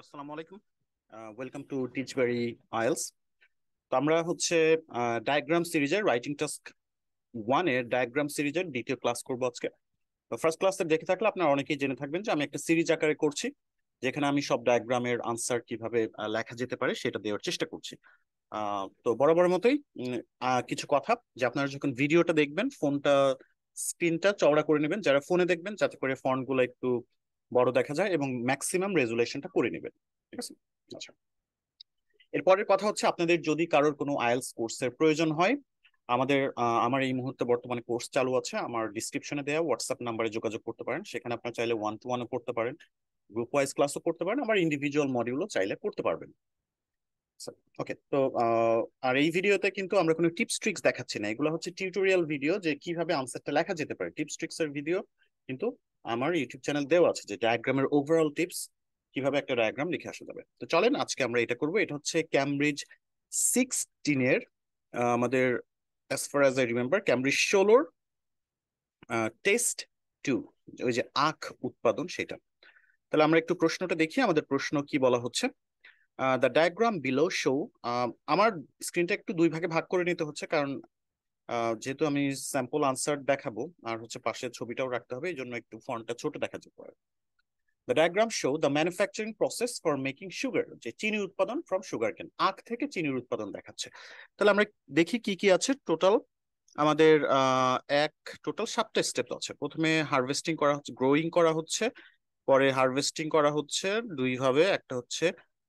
আসসালামু আলাইকুম welcome to টিচবেরি IELTS তো আমরা হচ্ছে ডায়াগ্রাম সিরিজের রাইটিং টাস্ক ওয়ান এর ডায়াগ্রাম সিরিজের দ্বিতীয় ক্লাস করবো আজকে ফার্স্ট ক্লাসে দেখে থাকলে আপনারা অনেকেই জেনে থাকবেন যে আমি একটা সিরিজ আকারে করছি যেখানে আমি সব ডায়াগ্রামের আনসার কিভাবে uh, লেখা যেতে পারে সেটা দেওয়ার চেষ্টা করছি uh, তো বরাবর মতোই কিছু কথা যে আপনারা যখন ভিডিওটা দেখবেন ফোনটা স্ক্রিনটা চওড়া করে নেবেন যারা ফোনে দেখবেন যাতে করে ফন্টগুলো একটু বড় দেখা যায় এবং ম্যাক্সিমাম রেজুলেশনটা করে নেবেন ঠিক আছে আচ্ছা এরপরের কথা হচ্ছে আপনাদের যদি কারোর কোনো আয়েলস কোর্সের প্রয়োজন হয় আমাদের আমার এই মুহূর্তে বর্তমানে কোর্স চালু আছে আমার ডিসক্রিপশনে দেওয়া হোয়াটসঅ্যাপ নাম্বারে যোগাযোগ করতে পারেন সেখানে আপনার চাইলে ওয়ান টু ওয়ানও করতে পারেন গ্রুপ ওয়াইজ ক্লাসও করতে পারেন আমার ইন্ডিভিজুয়াল মডিউলও চাইলে করতে পারবেন ওকে আচ্ছা, তো আর এই ভিডিওতে কিন্তু আমরা কোনো টিপস ট্রিক্স দেখাচ্ছি না এগুলো হচ্ছে টিউটোরিয়াল ভিডিও যে কিভাবে আনসারটা লেখা যেতে পারে টিপস ট্রিক্স ভিডিও কিন্তু আমার ইউটিউব চ্যানেল দেওয়া আছে যে ডায়াগ্রামের ওভারঅল টিপস কিভাবে একটা ডায়াগ্রাম লিখে আসা যাবে তো চলেন আজকে আমরা এটা করব এটা হচ্ছে ক্যামব্রিজ সিক্সটিনের আমাদের as far as I remember Cambridge ষোলোর টেস্ট টু ওই যে আখ উৎপাদন সেটা তাহলে আমরা একটু প্রশ্নটা দেখি আমাদের প্রশ্ন কি বলা হচ্ছে দ্য ডায়াগ্রাম বিলো শো আমার স্ক্রিনটা একটু দুই ভাগে ভাগ করে নিতে হচ্ছে কারণ যেহেতু আমি স্যাম্পল আনসার দেখাবো আর হচ্ছে পাশে ছবিটাও রাখতে হবে এই জন্য একটু ফন্টটা ছোট দেখা যেতে পারে the diagram show the manufacturing process for making sugar যে চিনি উৎপাদন ফ্রম সুগার কেন আখ থেকে চিনির উৎপাদন দেখাচ্ছে তাহলে আমরা দেখি কি কি আছে টোটাল আমাদের এক টোটাল সাতটা স্টেপ আছে প্রথমে হারভেস্টিং করা হচ্ছে গ্রোয়িং করা হচ্ছে পরে হারভেস্টিং করা হচ্ছে দুইভাবে একটা হচ্ছে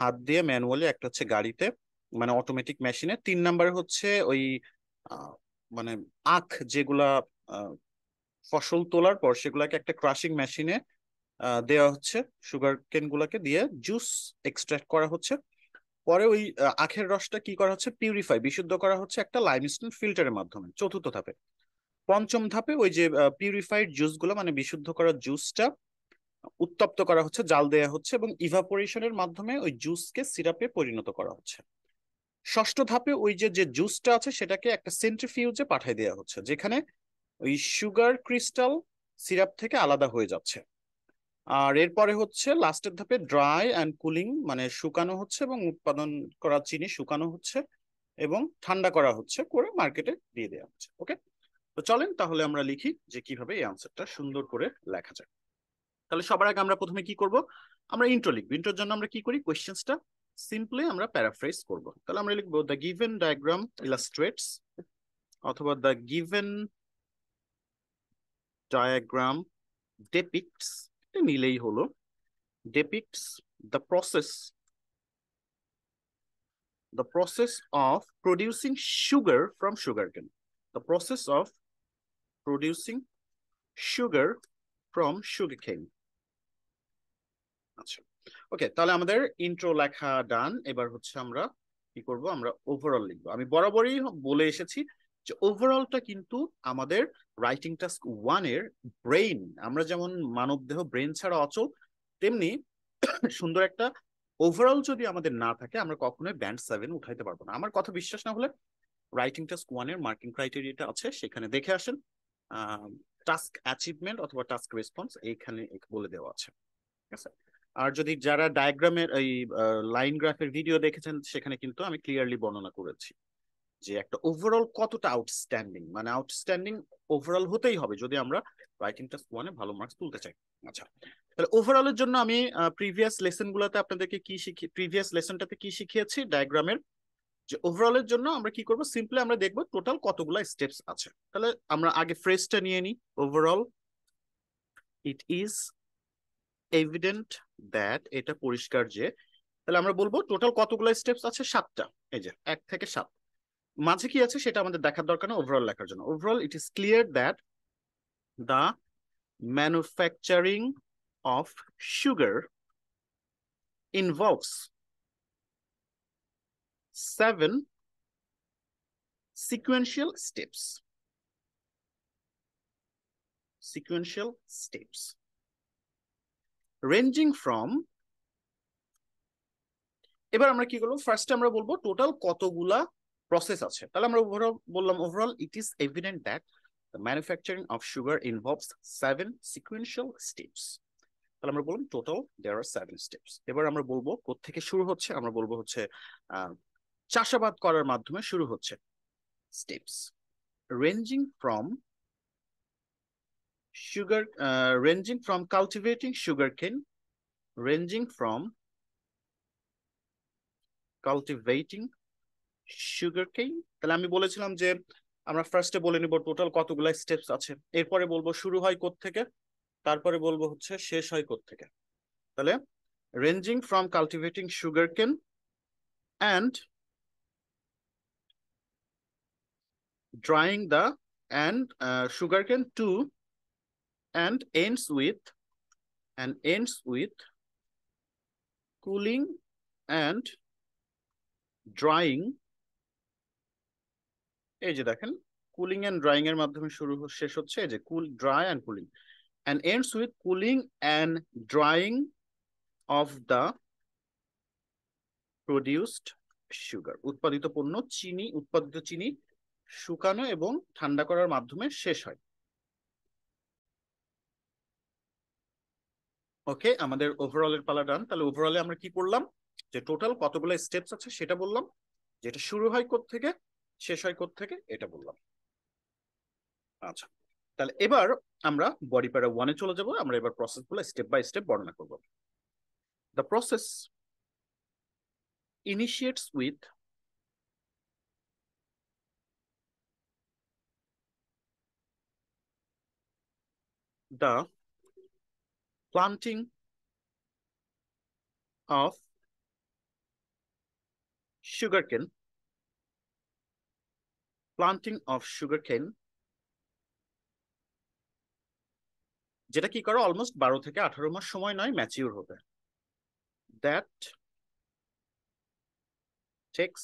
হাত দিয়ে ম্যানুয়ালি একটা হচ্ছে গাড়িতে মানে অটোমেটিক মেশিনে তিন নাম্বার হচ্ছে ওই মানে আখ যেগুলা ফসল তোলার পর সেগুলাকে একটা ক্রাশিং মেশিনে দেওয়া হচ্ছে সুগার কেন গুলাকে দিয়ে জুস এক্সট্রাক্ট করা হচ্ছে পরে ওই আখের রসটা কি করা হচ্ছে পিউরিফাই বিশুদ্ধ করা হচ্ছে একটা লাইমস্টোন ফিল্টারের মাধ্যমে চতুর্থ ধাপে পঞ্চম ধাপে ওই যে পিউরিফাইড জুসগুলো মানে বিশুদ্ধ করা জুসটা উত্তপ্ত করা হচ্ছে জাল দেয়া হচ্ছে এবং ইভাপোরেশনের মাধ্যমে ওই জুসকে সিরাপে পরিণত করা হচ্ছে ষষ্ঠ ধাপে ওই যে যে জুসটা আছে সেটাকে একটা সেন্ট্রিফিউজে পাঠিয়ে দেওয়া হচ্ছে যেখানে ওই সুগার ক্রিস্টাল সিরাপ থেকে আলাদা হয়ে যাচ্ছে আর এরপরে হচ্ছে লাস্টের ধাপে ড্রাই অ্যান্ড কুলিং মানে শুকানো হচ্ছে এবং উৎপাদন করা চিনি শুকানো হচ্ছে এবং ঠান্ডা করা হচ্ছে করে মার্কেটে দিয়ে দেওয়া হচ্ছে ওকে তো চলেন তাহলে আমরা লিখি যে কিভাবে এই আনসারটা সুন্দর করে লেখা যায় তাহলে সবার আগে আমরা প্রথমে কি করব আমরা ইন্ট্রো লিখব ইন্ট্রোর জন্য আমরা কি করি কোয়েশ্চেন্সটা সিম্পলি আমরা প্যারাফ্রেজ করব তাহলে আমরা লিখবো দ্য গিভেন ডায়াগ্রাম ইলাস্ট্রেটস অথবা দ্য গিভেন ডায়াগ্রাম ডেপিক্টস নিলেই হলো depicts the process the process of producing sugar from sugarcane the process of producing sugar from sugarcane আচ্ছা ওকে তাহলে আমাদের ইন্ট্রো লেখা ডান এবার হচ্ছে আমরা কি করব আমরা ওভারঅল লিখবো আমি বরাবরই বলে এসেছি যে ওভারঅলটা কিন্তু আমাদের রাইটিং টাস্ক ওয়ানের ব্রেইন আমরা যেমন মানব দেহ ব্রেন ছাড়া অচল তেমনি সুন্দর একটা ওভারঅল যদি আমাদের না থাকে আমরা কখনোই ব্যান্ড সেভেন উঠাইতে পারবো না আমার কথা বিশ্বাস না হলে রাইটিং টাস্ক ওয়ানের মার্কিং ক্রাইটেরিয়াটা আছে সেখানে দেখে আসেন টাস্ক অ্যাচিভমেন্ট অথবা টাস্ক রেসপন্স এইখানে বলে দেওয়া আছে ঠিক আছে আর যদি যারা ডায়াগ্রামের এই লাইন গ্রাফের ভিডিও দেখেছেন সেখানে কিন্তু আমি ক্লিয়ারলি বর্ণনা করেছি যে একটা ওভারঅল কতটা আউটস্ট্যান্ডিং মানে আউটস্ট্যান্ডিং ওভারঅল হতেই হবে যদি আমরা রাইটিং টাস্ক ওয়ানে ভালো মার্কস তুলতে চাই আচ্ছা তাহলে ওভারঅলের জন্য আমি প্রিভিয়াস লেসনগুলোতে আপনাদেরকে কি শিখি প্রিভিয়াস লেসনটাতে কি শিখিয়েছি ডায়াগ্রামের যে ওভারঅলের জন্য আমরা কি করব সিম্পলি আমরা দেখব টোটাল কতগুলো স্টেপস আছে তাহলে আমরা আগে ফ্রেজটা নিয়ে নিই overall it is evident that এটা পরিষ্কার যে তাহলে আমরা বলবো টোটাল কতগুলো স্টেপস আছে সাতটা এই যে এক থেকে সাত মাঝে কি আছে সেটা আমাদের দেখার দরকার না ওভারঅল লেখার জন্য overall it is clear that the manufacturing of sugar involves seven sequential steps sequential steps ranging from এবার আমরা কি করবো ফার্স্টে আমরা বলবো টোটাল কতগুলা প্রসেস আছে তাহলে আমরা ওভারঅল বললাম overall it is evident that the manufacturing of sugar involves seven sequential steps তাহলে আমরা বললাম total there are seven steps এবার আমরা বলবো কোথেকে শুরু হচ্ছে আমরা বলবো হচ্ছে চাষাবাদ করার মাধ্যমে শুরু হচ্ছে steps ranging from sugar uh, ranging from cultivating sugarcane, ranging from cultivating sugarcane. তাহলে আমি বলেছিলাম যে আমরা ফার্স্টে বলে নিব টোটাল কতগুলো স্টেপস আছে এরপরে বলবো শুরু হয় থেকে তারপরে বলবো হচ্ছে শেষ হয় থেকে তাহলে ranging from cultivating sugarcane and drying the and uh, sugarcane to and ends with and ends with cooling and drying এই যে দেখেন cooling and drying এর মাধ্যমে শুরু শেষ হচ্ছে এই যে cool dry and cooling and ends with cooling and drying of the produced sugar উৎপাদিত পণ্য চিনি উৎপাদিত চিনি শুকানো এবং ঠান্ডা করার মাধ্যমে শেষ হয় ওকে আমাদের ওভারঅলের পালা ডান তাহলে ওভারঅলে আমরা কি করলাম যে টোটাল কতগুলো স্টেপস আছে সেটা বললাম যেটা শুরু হয় থেকে শেষ হয় থেকে এটা বললাম আচ্ছা তাহলে এবার আমরা বডি প্যারা ওয়ানে চলে যাব আমরা এবার প্রসেসগুলো স্টেপ বাই স্টেপ বর্ণনা করব the process initiates with the planting of sugarcane, planting of sugarcane, যেটা কি করো অলমোস্ট বারো থেকে আঠারো মাস সময় নয় ম্যাচিওর হবে that takes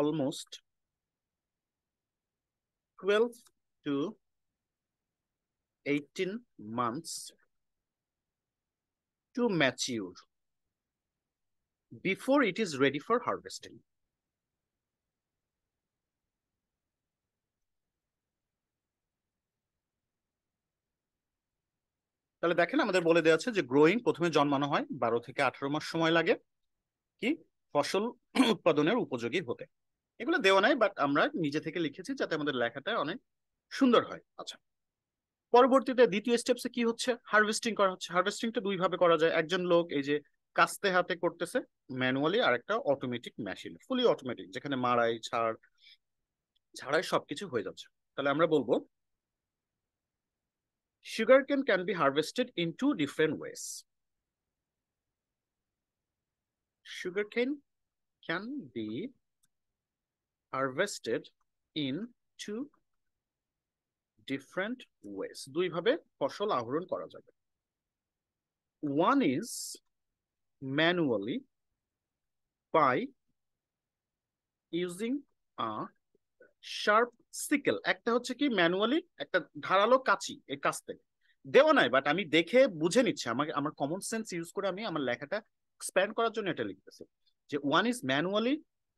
almost twelve to eighteen months to mature before it is ready for harvesting. তাহলে দেখেন আমাদের বলে দেওয়া আছে যে গ্রোয়িং প্রথমে জন্মানো হয় বারো থেকে আঠারো মাস সময় লাগে কি ফসল উৎপাদনের উপযোগী হতে এগুলো দেওয়া নাই বাট আমরা নিজে থেকে লিখেছি যাতে আমাদের লেখাটা অনেক সুন্দর হয় আচ্ছা পরবর্তীতে দ্বিতীয় স্টেপসে কি হচ্ছে হারভেস্টিং করা হচ্ছে হারভেস্টিংটা দুই ভাবে করা যায় একজন লোক এই যে কাস্তে হাতে করতেছে ম্যানুয়ালি আর একটা অটোমেটিক মেশিন ফুলি অটোমেটিক যেখানে মারাই ছাড় ছাড়াই সবকিছু হয়ে যাচ্ছে তাহলে আমরা বলবো sugar cane can be harvested in two different ways sugar cane can be harvested in two different ways ভাবে ফসল আহরণ করা যাবে one is manually by using a sharp sickle একটা হচ্ছে কি ম্যানুয়ালি একটা ধারালো কাচি এই কাস্তে দেওয়া নাই বাট আমি দেখে বুঝে নিচ্ছি আমাকে আমার কমন সেন্স ইউজ করে আমি আমার লেখাটা এক্সপ্যান্ড করার জন্য এটা লিখতেছি যে one is manually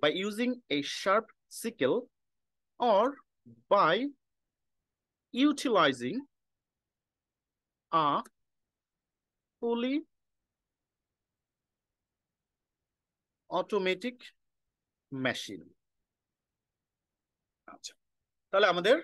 by using a sharp sickle or by utilizing a fully automatic machine আচ্ছা। তাহলে আমাদের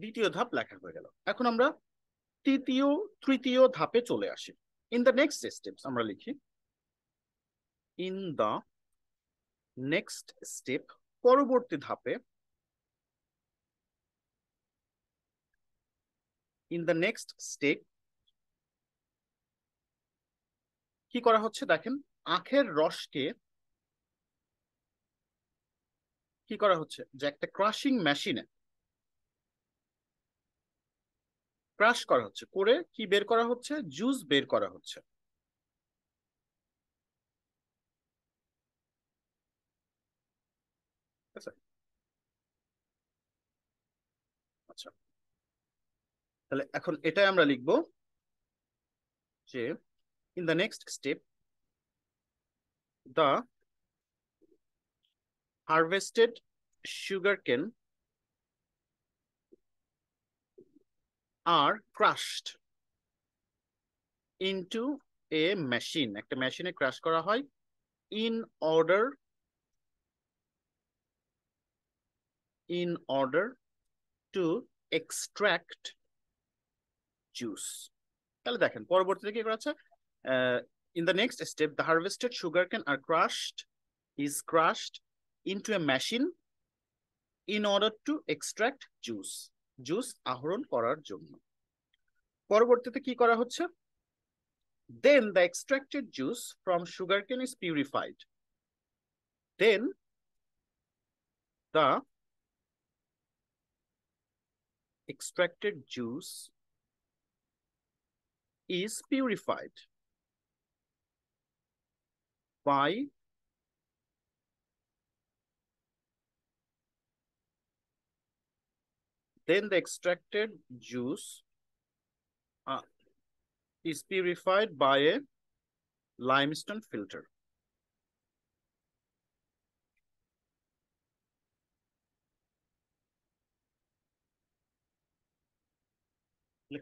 দ্বিতীয় ধাপ লেখা হয়ে গেল এখন আমরা তৃতীয় তৃতীয় ধাপে চলে আসি ইন দ্য নেক্সট স্টেপস আমরা লিখি ইন দ্য নেক্সট স্টেপ পরবর্তী ধাপে ইন দ্য নেক্সট স্টেপ কি করা হচ্ছে দেখেন আখের রসকে কি করা হচ্ছে যে একটা ক্রাশিং মেশিনে ক্রাশ করা হচ্ছে করে কি বের করা হচ্ছে জুস বের করা হচ্ছে তাহলে এখন এটাই আমরা লিখবো যে in the next step the harvested sugar cane are crushed into a machine একটা মেশিনে ক্রাশ করা হয় in order in order to extract juice তাহলে দেখেন পরবর্তীতে কি করা আছে in the next step the harvested sugar cane are crushed is crushed to a machine in order to extract juice juice আহরণ করার জন্য পরবর্তীতে কি করা হচ্ছে then the extracted juice from sugar can is purified then the extracted juice is purified by then the extracted juice uh, is purified by a limestone filter.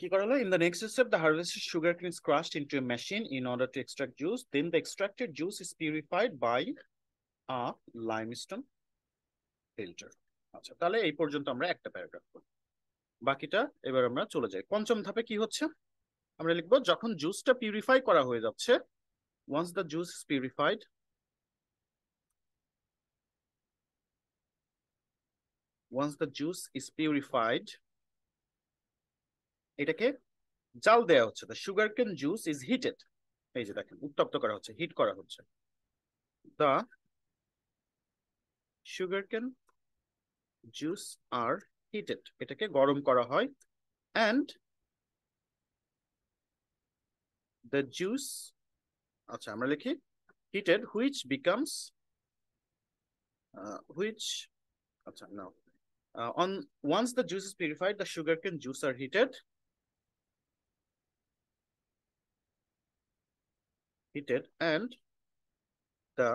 কি করালো in the next step the harvested sugar cane is crushed into a machine in order to extract juice then the extracted juice is purified by a limestone filter আচ্ছা তাহলে এই পর্যন্ত আমরা একটা paragraph করি বাকিটা এবার আমরা চলে যাই পঞ্চম ধাপে কি হচ্ছে আমরা লিখবো যখন জুসটা পিউরিফাই করা হয়ে যাচ্ছে once the juice is purified once the juice is purified এটাকে জাল দেওয়া হচ্ছে the sugar cane juice is heated এই যে দেখেন উত্তপ্ত করা হচ্ছে হিট করা হচ্ছে the sugar cane juice are heated এটাকে গরম করা হয় অ্যান্ড দ্য জুস আচ্ছা আমরা লিখি হিটেড হুইচ বিকামস হুইচ আচ্ছা now once the the is purified the sugar cane juice are heated heated and the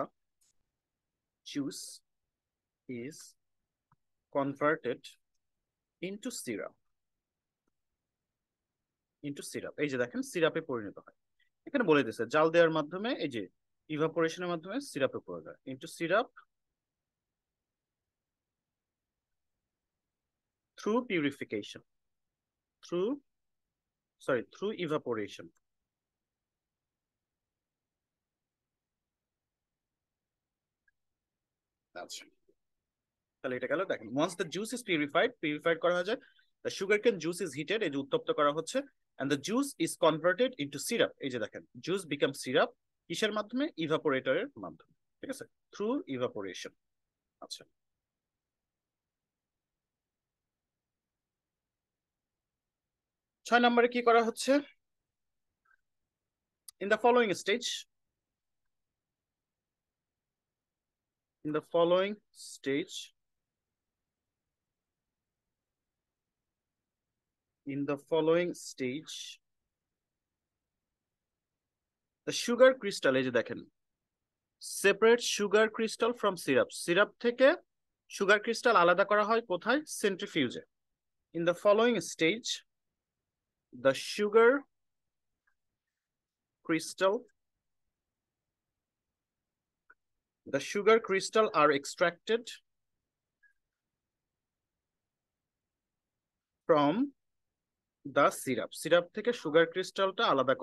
juice is converted into syrup into syrup এই যে দেখেন সিরাপে পরিণত হয় এখানে বলে দিয়েছে জাল দেওয়ার মাধ্যমে এই যে ইভাপোরেশনের মাধ্যমে সিরাপে পড়ে যায় into syrup through purification through sorry through evaporation তাহলে এটা গেল দেখেন once the juice is purified purified করা যায় the sugar cane juice is heated এই যে উত্তপ্ত করা হচ্ছে and the juice is converted into syrup এই যে দেখেন জুস বিকাম সিরাপ কিসের মাধ্যমে ইভাপোরেটরের মাধ্যমে ঠিক আছে থ্রু ইভাপোরেশন আচ্ছা ছয় নম্বরে কি করা হচ্ছে in the following stage in the following stage in the following stage the sugar crystal এই যে দেখেন separate sugar crystal from syrup syrup থেকে সুগার ক্রিস্টাল আলাদা করা হয় কোথায় সেন্ট্রিফিউজে in the following stage the sugar crystal the sugar crystal are extracted from the syrup. Syrup take a sugar crystal to alada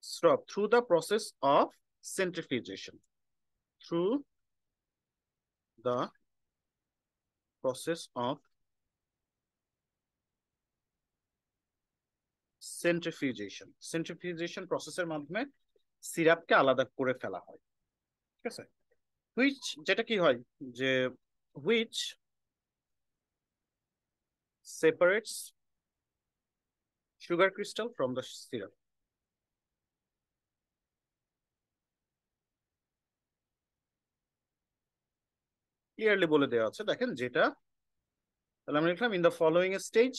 Syrup through the process of centrifugation. Through the process of centrifugation. Centrifugation processor সিরাপকে আলাদা করে ফেলা হয় ঠিক আছে which যেটা কি হয় যে which separates sugar crystal from the syrup clearly বলে দেওয়া আছে দেখেন যেটা তাহলে আমরা লিখলাম in the following stage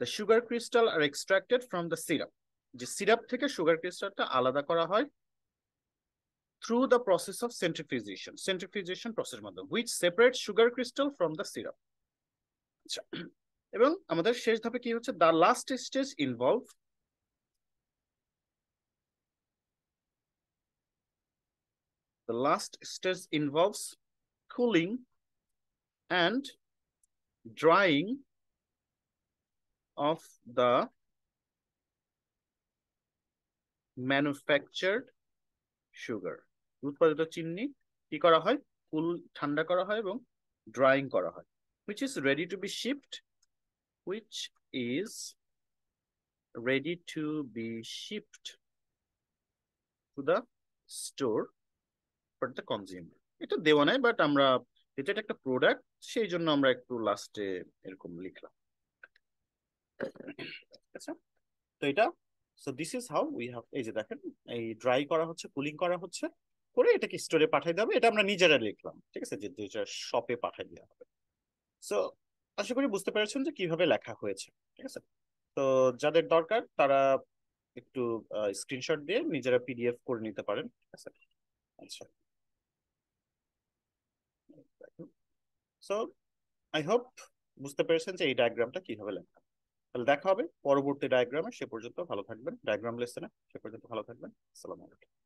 the sugar crystal are extracted from the syrup যে সিরাপ থেকে সুগার ক্রিস্টালটা আলাদা করা হয় through the process of centrifugation centrifugation process মাধ্যমে which separate sugar crystal from the syrup আচ্ছা এবং আমাদের শেষ ধাপে কি হচ্ছে the last stage involve the last stage involves cooling and drying of the manufactured sugar উৎপাদিত চিনি কি করা হয় কুল ঠান্ডা করা হয় এবং ড্রয়িং করা হয় which is ready to be shift which is ready to be shift to the store for the consumer এটা দেওয়া নাই বাট আমরা এটা একটা প্রোডাক্ট সেই জন্য আমরা একটু লাস্টে এরকম লিখলাম আচ্ছা তো এটা so this is how we have এই যে দেখেন এই ড্রাই করা হচ্ছে কুলিং করা হচ্ছে করে এটাকে স্টোরে পাঠিয়ে দেওয়া হবে এটা আমরা নিজেরা লিখলাম ঠিক আছে যে দুইটা শপে পাঠিয়ে দেওয়া হবে সো আশা করি বুঝতে পেরেছেন যে কিভাবে লেখা হয়েছে ঠিক আছে তো যাদের দরকার তারা একটু স্ক্রিনশট দিয়ে নিজেরা পিডিএফ করে নিতে পারেন ঠিক আছে আচ্ছা সো আই হোপ বুঝতে পেরেছেন যে এই ডায়াগ্রামটা কিভাবে লেখা তাহলে দেখা হবে পরবর্তী ডায়াগ্রামে সে পর্যন্ত ভালো থাকবেন ডায়াগ্রাম লেসনে সে পর্যন্ত ভালো থাকবেন আসসালামু আলাইকুম